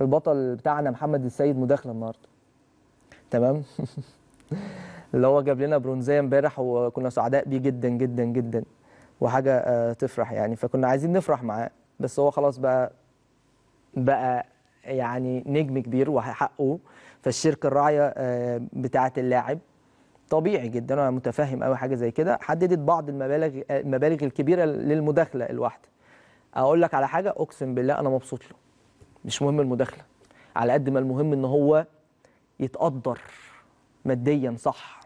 البطل بتاعنا محمد السيد مداخله النهارده تمام اللي هو جاب لنا برونزيه امبارح وكنا سعداء بيه جدا جدا جدا وحاجه آه، تفرح يعني فكنا عايزين نفرح معاه بس هو خلاص بقى بقى يعني نجم كبير وحقه فالشركه الراعيه آه، بتاعه اللاعب طبيعي جدا انا متفهم قوي حاجه زي كده حددت بعض المبالغ آه، المبالغ الكبيره للمداخله الواحده اقول لك على حاجه اقسم بالله انا مبسوط له مش مهم المداخله على قد ما المهم ان هو يتقدر ماديا صح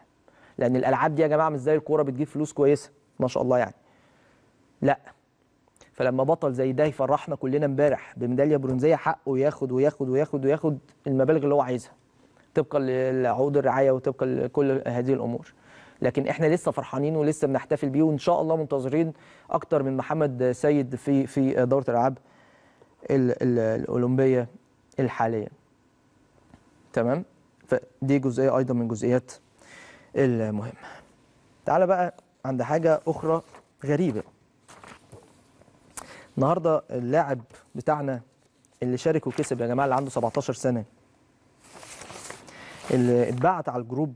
لان الالعاب دي يا جماعه مش زي الكوره بتجيب فلوس كويسه ما شاء الله يعني لا فلما بطل زي ده يفرحنا كلنا امبارح بميداليه برونزيه حقه ياخد وياخد وياخد وياخد المبالغ اللي هو عايزها طبقا لعقود الرعايه وطبقا لكل هذه الامور لكن احنا لسه فرحانين ولسه بنحتفل بيه وان شاء الله منتظرين اكتر من محمد سيد في في دوره الالعاب الاولمبيه الحاليه تمام فدي جزئيه ايضا من جزئيات المهمه تعالى بقى عند حاجه اخرى غريبه النهارده اللاعب بتاعنا اللي شارك وكسب يا جماعه اللي عنده 17 سنه اللي اتبعت على الجروب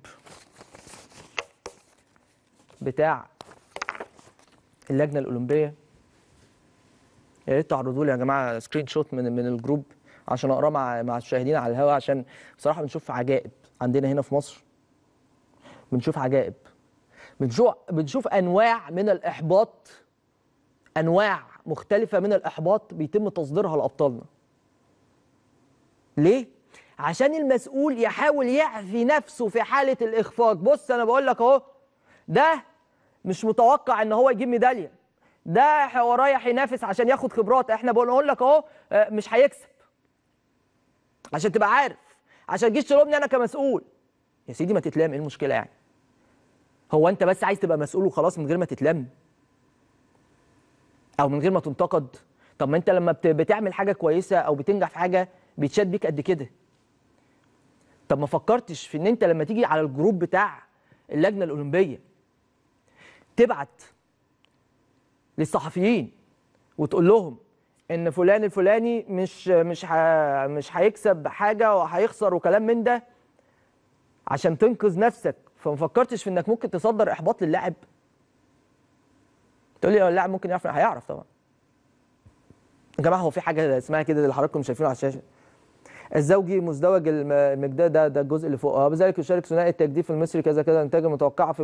بتاع اللجنه الاولمبيه يا ريت تعرضوا لي يا جماعه سكرين شوت من من الجروب عشان اقراه مع مع الشاهدين على الهواء عشان بصراحه بنشوف عجائب عندنا هنا في مصر بنشوف عجائب بنشوف بنشوف انواع من الاحباط انواع مختلفه من الاحباط بيتم تصديرها لابطالنا ليه عشان المسؤول يحاول يعفي نفسه في حاله الاخفاق بص انا بقول لك اهو ده مش متوقع ان هو يجيب ميداليه ده هو رايح ينافس عشان ياخد خبرات احنا بنقول لك اهو آه، مش هيكسب عشان تبقى عارف عشان تجيش تلومني انا كمسؤول يا سيدي ما تتلام ايه المشكله يعني هو انت بس عايز تبقى مسؤول وخلاص من غير ما تتلم او من غير ما تنتقد طب ما انت لما بتعمل حاجه كويسه او بتنجح في حاجه بيتشاد بيك قد كده طب ما فكرتش في ان انت لما تيجي على الجروب بتاع اللجنه الاولمبيه تبعت للصحفيين وتقول لهم ان فلان الفلاني مش مش ه... مش هيكسب حاجه وهيخسر وكلام من ده عشان تنقذ نفسك فما فكرتش في انك ممكن تصدر احباط للاعب تقول لي لو اللاعب ممكن يعرف هيعرف طبعا يا جماعه هو في حاجه اسمها كده اللي حضراتكم شايفينه على الشاشه الزوجي مزدوج المقدار ده ده الجزء اللي فوق وبذلك آه، يشارك ثنائي التجديف المصري كذا كذا انتاج متوقعه في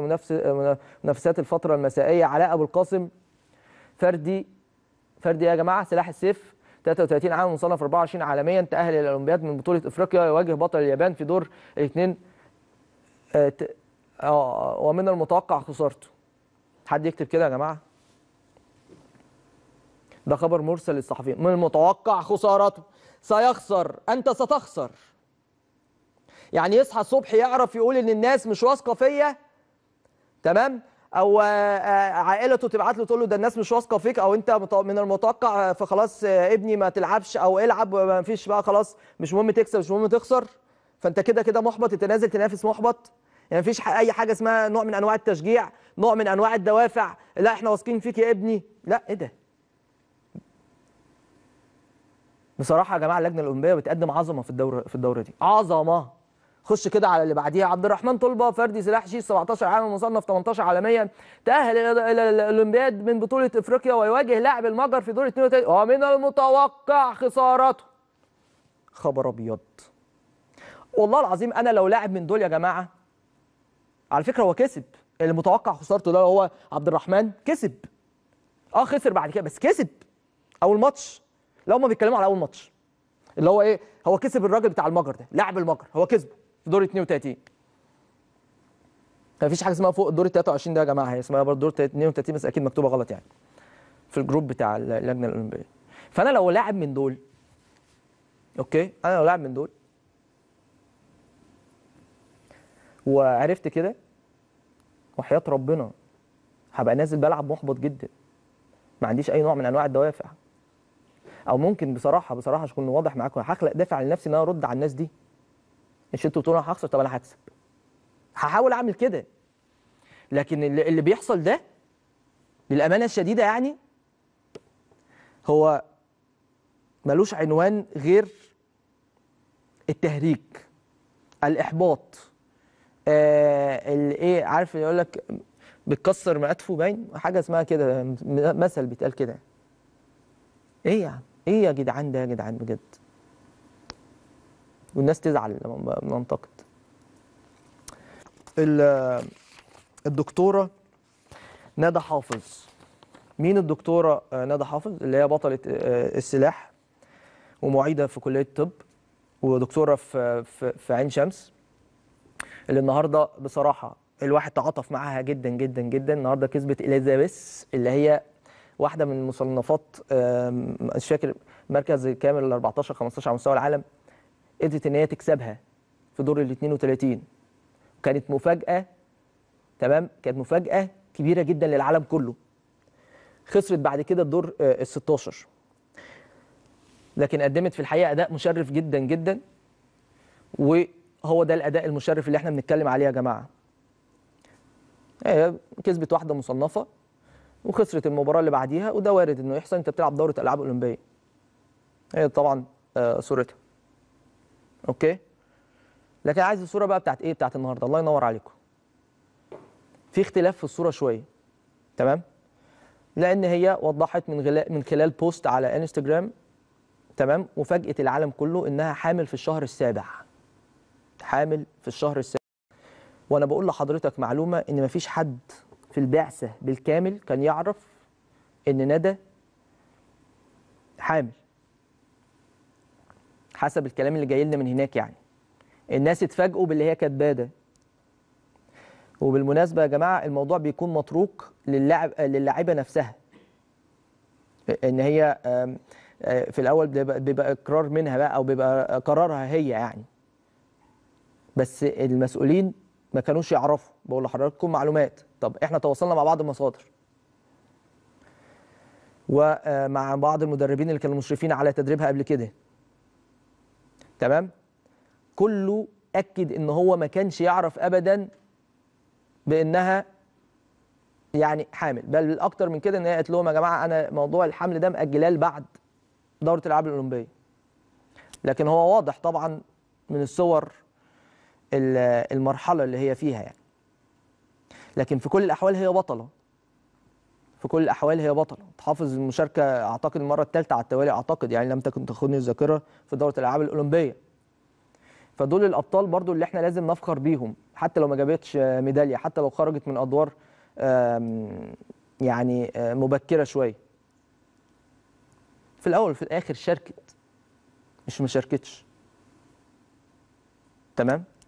منافسات الفتره المسائيه علاء ابو القاسم فردي فردي يا جماعه سلاح السيف 33 عام مصنف 24 عالميا تأهل إلى الأولمبياد من بطولة أفريقيا يواجه بطل اليابان في دور الاثنين آه،, آه،, اه ومن المتوقع خسارته حد يكتب كده يا جماعة ده خبر مرسل للصحفيين من المتوقع خسارته سيخسر أنت ستخسر يعني يصحى الصبح يعرف يقول إن الناس مش واثقة فيا تمام او آه، آه، عائلته تبعت له تقول له ده الناس مش واثقه فيك او انت من المتوقع آه، فخلاص ابني ما تلعبش او العب ما فيش بقى خلاص مش مهم تكسب مش مهم تخسر فانت كده كده محبط انت نازل تنافس محبط يعني فيش اي حاجه اسمها نوع من انواع التشجيع نوع من انواع الدوافع لا احنا واثقين فيك يا ابني لا ايه ده بصراحه يا جماعه اللجنه الاولمبيه بتقدم عظمه في الدوره في الدوره دي عظمه خش كده على اللي بعديها عبد الرحمن طلبه فردي سلاح شيش 17 عام مصنف 18 عالميا تاهل الى الاولمبياد من بطوله افريقيا ويواجه لاعب المجر في دور 32 ومن المتوقع خسارته خبر ابيض والله العظيم انا لو لاعب من دول يا جماعه على فكره هو كسب المتوقع خسارته ده هو عبد الرحمن كسب اه خسر بعد كده بس كسب اول ماتش لو ما بيتكلموا على اول ماتش اللي هو ايه هو كسب الراجل بتاع المجر ده لاعب المجر هو كسبه دور 32 ما فيش حاجه اسمها فوق الدور 23 ده يا جماعه هي اسمها برضه دور 32 بس اكيد مكتوبه غلط يعني في الجروب بتاع اللجنه الاولمبيه فانا لو لاعب من دول اوكي انا لو لاعب من دول وعرفت كده وحياه ربنا هبقى نازل بلعب محبط جدا ما عنديش اي نوع من انواع الدوافع او ممكن بصراحه بصراحه عشان اكون واضح معاكم هخلق دافع لنفسي ان انا ارد على الناس دي مش انتوا بتقولوا انا هخسر طب انا هكسب هحاول اعمل كده لكن اللي, بيحصل ده للامانه الشديده يعني هو ملوش عنوان غير التهريج الاحباط آه الايه عارف يقول لك بتكسر مقاتفه باين حاجه اسمها كده مثل بيتقال كده ايه يا يعني؟ ايه يا جدعان ده يا جدعان بجد والناس تزعل لما بننتقد الدكتوره ندى حافظ مين الدكتوره آه، ندى حافظ اللي هي بطله آه، السلاح ومعيده في كليه الطب ودكتوره في في عين شمس اللي النهارده بصراحه الواحد تعاطف معاها جدا جدا جدا النهارده كسبت اليزابيث اللي هي واحده من مصنفات مش فاكر مركز كامل 14 15 على مستوى العالم قدرت ان هي تكسبها في دور ال 32 وكانت مفاجاه تمام كانت مفاجاه كبيره جدا للعالم كله خسرت بعد كده الدور آه، ال 16 لكن قدمت في الحقيقه اداء مشرف جدا جدا وهو ده الاداء المشرف اللي احنا بنتكلم عليه يا جماعه هي آه، كسبت واحده مصنفه وخسرت المباراه اللي بعديها وده وارد انه يحصل انت بتلعب دوره العاب اولمبيه هي آه، طبعا صورتها اوكي لكن عايز الصوره بقى بتاعت ايه بتاعت النهارده الله ينور عليكم في اختلاف في الصوره شويه تمام لان هي وضحت من غلا... من خلال بوست على انستجرام تمام وفاجئت العالم كله انها حامل في الشهر السابع حامل في الشهر السابع وانا بقول لحضرتك معلومه ان مفيش حد في البعثه بالكامل كان يعرف ان ندى حامل حسب الكلام اللي جاي لنا من هناك يعني الناس اتفاجئوا باللي هي كاتباه ده وبالمناسبه يا جماعه الموضوع بيكون متروك للاعب للاعيبه نفسها ان هي آه، في الاول بيبقى اقرار منها بقى او بيبقى قرارها هي يعني بس المسؤولين ما كانوش يعرفوا بقول لحضراتكم معلومات طب احنا تواصلنا مع بعض المصادر ومع آه، بعض المدربين اللي كانوا مشرفين على تدريبها قبل كده تمام كله اكد ان هو ما كانش يعرف ابدا بانها يعني حامل بل اكتر من كده ان هي قالت لهم يا جماعه انا موضوع الحمل ده ماجلاه بعد دوره الالعاب الاولمبيه لكن هو واضح طبعا من الصور المرحله اللي هي فيها يعني لكن في كل الاحوال هي بطله في كل الاحوال هي بطله تحافظ المشاركه اعتقد المره الثالثه على التوالي اعتقد يعني لم تكن تخوني الذاكره في دوره الالعاب الاولمبيه فدول الابطال برضو اللي احنا لازم نفخر بيهم حتى لو ما جابتش ميداليه حتى لو خرجت من ادوار يعني آه، مبكره شويه في الاول وفي الاخر شاركت مش ما شاركتش تمام